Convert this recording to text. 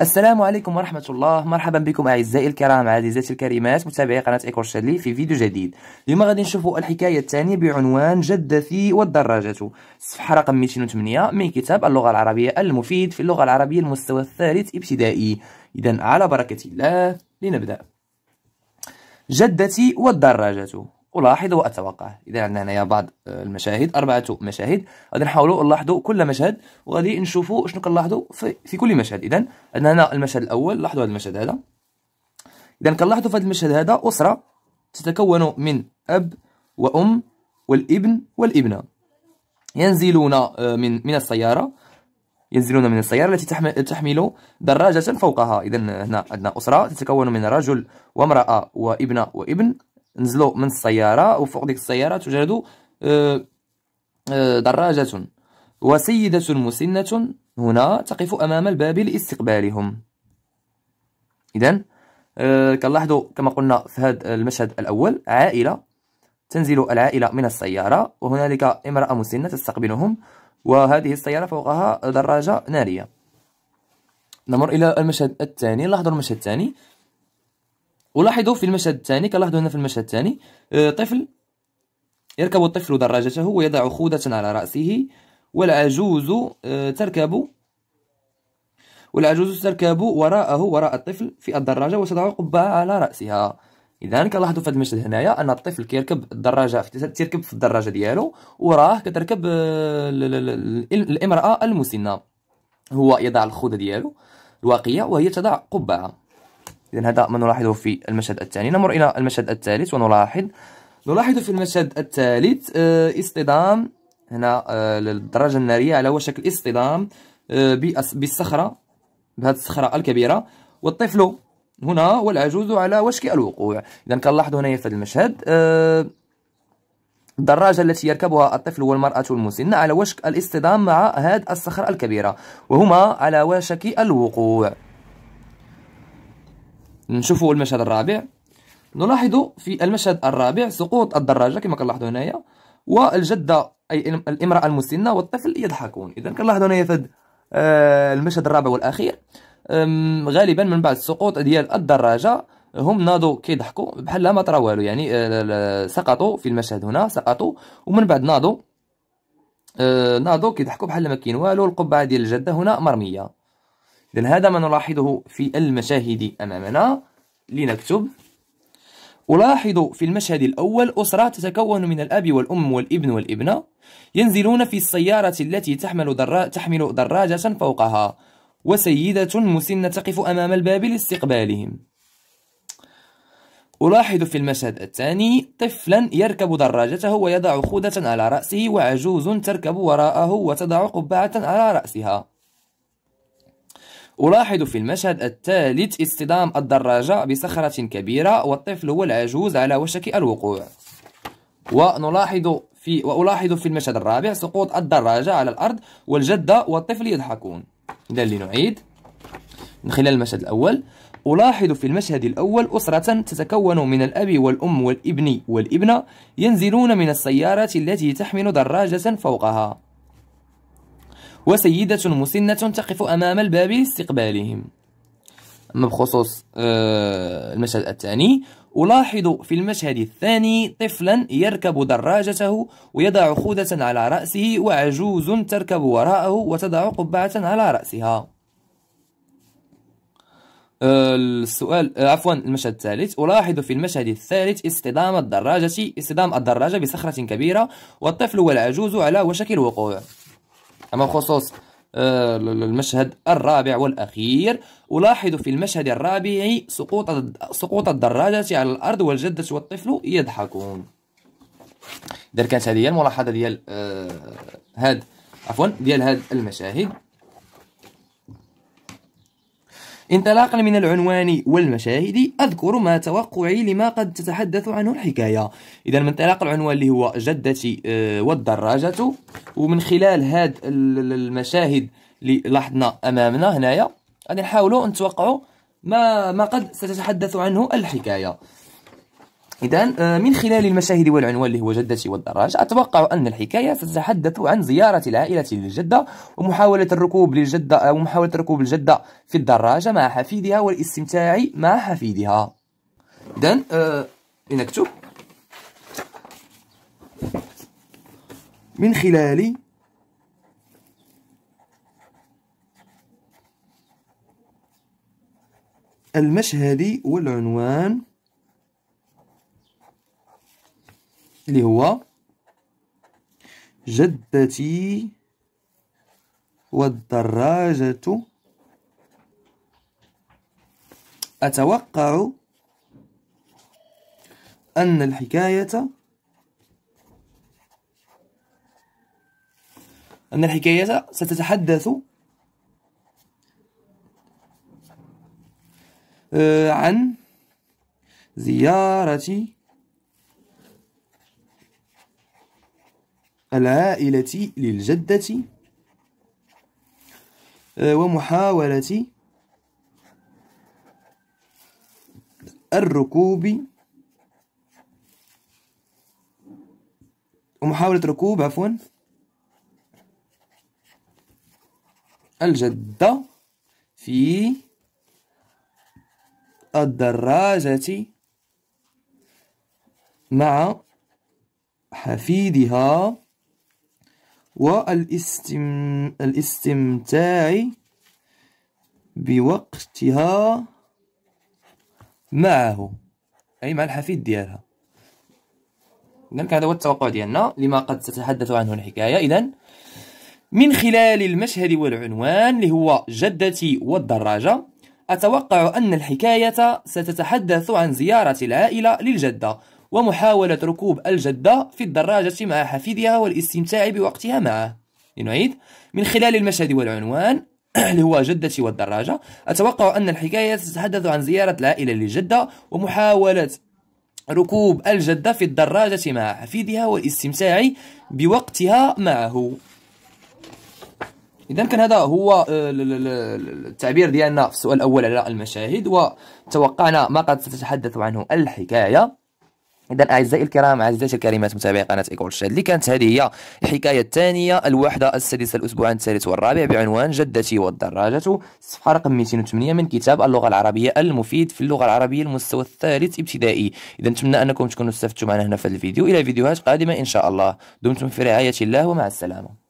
السلام عليكم ورحمة الله مرحبا بكم أعزائي الكرام عزيزاتي الكريمات متابعي قناة إيكور شادلي في فيديو جديد اليوم غادي نشوفوا الحكاية الثانية بعنوان جدتي والدراجة صفحة رقم 208 من كتاب اللغة العربية المفيد في اللغة العربية المستوى الثالث ابتدائي إذا على بركة الله لنبدأ جدتي والدراجة ألاحظ وأتوقع إذا عندنا هنايا بعض آه، المشاهد أربعة مشاهد غادي نحاولوا نلاحظوا كل مشهد وغادي نشوفوا شنو كنلاحظوا في, في كل مشهد إذا عندنا هنا المشهد الأول لاحظوا هذا المشهد هذا إذا كنلاحظوا في هذا المشهد هذا أسرة تتكون من أب وأم والابن والابنة ينزلون آه، من من السيارة ينزلون من السيارة التي تحمل دراجة فوقها إذا هنا عندنا أسرة تتكون من رجل وامرأة وابنة وابن نزلوا من السياره وفوق ديك السياره توجد آه، آه، دراجه وسيده مسنه هنا تقف امام الباب لاستقبالهم اذا آه، كنلاحظوا كما قلنا في هذا المشهد الاول عائله تنزل العائله من السياره وهنالك امراه مسنه تستقبلهم وهذه السياره فوقها دراجه ناريه نمر الى المشهد الثاني لاحظوا المشهد الثاني ولاحظوا في المشهد الثاني كنلاحظوا هنا في المشهد الثاني آه، طفل يركب الطفل دراجته ويضع خودة على رأسه والعجوز آه، تركب والعجوز تركب وراءه وراء الطفل في الدراجة وتضع قبعة على رأسها إذا كنلاحظوا في هذا المشهد هنايا أن الطفل كيركب الدراجة تركب في الدراجة ديالو وراه كتركب آه، الامرأة المسنة هو يضع الخوذة ديالو الواقية وهي تضع قبعة إذا هذا ما نلاحظه في المشهد الثاني نمر إلى المشهد الثالث ونلاحظ نلاحظ في المشهد الثالث آه، اصطدام هنا الدراجة آه، النارية على وشك الاصطدام آه، بالصخرة بهذه الصخرة الكبيرة والطفل هنا والعجوز على وشك الوقوع إذا كنلاحظ هنا في هذا المشهد الدراجة التي يركبها الطفل والمرأة المسنة على وشك الاصطدام مع هذه الصخرة الكبيرة وهما على وشك الوقوع نشوفوا المشهد الرابع نلاحظ في المشهد الرابع سقوط الدراجة كما كنلاحظوا هنايا والجدة أي الامرأة المسنة والطفل يضحكون إذا كنلاحظوا هنايا في آه، المشهد الرابع والأخير غالبا من بعد سقوط ديال الدراجة هم ناضوا كيضحكوا بحال ما طرا والو يعني آه، سقطوا في المشهد هنا سقطوا ومن بعد ناضوا آه، ناضوا كيضحكوا بحال ما كاين والو القبعة ديال الجدة هنا مرمية إذا هذا ما نلاحظه في المشاهد أمامنا لنكتب ألاحظ في المشهد الأول أسرة تتكون من الأب والأم والابن والابنة ينزلون في السيارة التي تحمل, درا... تحمل دراجة فوقها وسيدة مسنة تقف أمام الباب لاستقبالهم ألاحظ في المشهد الثاني طفلا يركب دراجته ويضع خودة على رأسه وعجوز تركب وراءه وتضع قبعة على رأسها ألاحظ في المشهد الثالث اصطدام الدراجة بصخرة كبيرة والطفل العجوز على وشك الوقوع ونلاحظ في وألاحظ في المشهد الرابع سقوط الدراجة على الأرض والجدة والطفل يضحكون إذا لنعيد من خلال المشهد الأول ألاحظ في المشهد الأول أسرة تتكون من الأب والأم والابن والابنة ينزلون من السيارة التي تحمل دراجة فوقها وسيدة مسنة تقف أمام الباب لاستقبالهم أما بخصوص آه، المشهد الثاني ألاحظ في المشهد الثاني طفلا يركب دراجته ويضع خودة على رأسه وعجوز تركب وراءه وتضع قبعة على رأسها آه، السؤال آه، عفوا المشهد الثالث ألاحظ في المشهد الثالث اصطدام الدراجة اصطدام الدراجة بصخرة كبيرة والطفل والعجوز على وشك الوقوع أما بخصوص المشهد آه، الرابع والأخير ألاحظ في المشهد الرابع سقوط سقوط الدراجة على الأرض والجدة والطفل يضحكون إذا كانت هذه هي الملاحظة ديال آه، هاد عفوا ديال هاد المشاهد انطلاقا من العنوان والمشاهد أذكر ما توقعي لما قد تتحدث عنه الحكاية إذا من انطلاق العنوان اللي هو جدتي آه، والدراجة ومن خلال هاد المشاهد اللي لاحظنا أمامنا هنايا غادي نحاولوا نتوقعوا ما ما قد ستتحدث عنه الحكاية إذا آه، من خلال المشاهد والعنوان اللي هو جدتي والدراجة أتوقع أن الحكاية ستتحدث عن زيارة العائلة للجدة ومحاولة الركوب للجدة آه، ومحاولة ركوب الجدة في الدراجة مع حفيدها والاستمتاع مع حفيدها إذا آه، لنكتب من خلال المشهد والعنوان اللي هو جدتي والدراجة أتوقع أن الحكاية أن الحكاية ستتحدث آه، عن زيارتي العائلة للجدة آه، ومحاولة الركوب ومحاولة ركوب عفوا الجدة في الدراجة مع حفيدها والاستمتاع بوقتها معه أي مع الحفيد ديالها إذن هذا هو التوقع ديالنا لما قد تتحدث عنه الحكاية اذا من خلال المشهد والعنوان اللي هو جدتي والدراجة أتوقع أن الحكاية ستتحدث عن زيارة العائلة للجدة ومحاولة ركوب الجدة في الدراجة مع حفيدها والاستمتاع بوقتها معه لنعيد من خلال المشهد والعنوان اللي هو جدتي والدراجة أتوقع أن الحكاية تتحدث عن زيارة العائلة للجدة ومحاولة ركوب الجدة في الدراجة مع حفيدها والاستمتاع بوقتها معه اذا كان هذا هو آه، التعبير ديالنا في السؤال الاول على المشاهد وتوقعنا ما قد ستتحدث عنه الحكايه اذا اعزائي الكرام اعزائي الكريمات متابعي قناه ايكول اللي كانت هذه هي الحكايه الثانيه الوحده السادسه الاسبوعان الثالث والرابع بعنوان جدتي والدراجه صفحه رقم 208 من كتاب اللغه العربيه المفيد في اللغه العربيه المستوى الثالث ابتدائي اذا نتمنى انكم تكونوا استفدتم معنا هنا في الفيديو الى فيديوهات قادمه ان شاء الله دمتم في رعايه الله ومع السلامه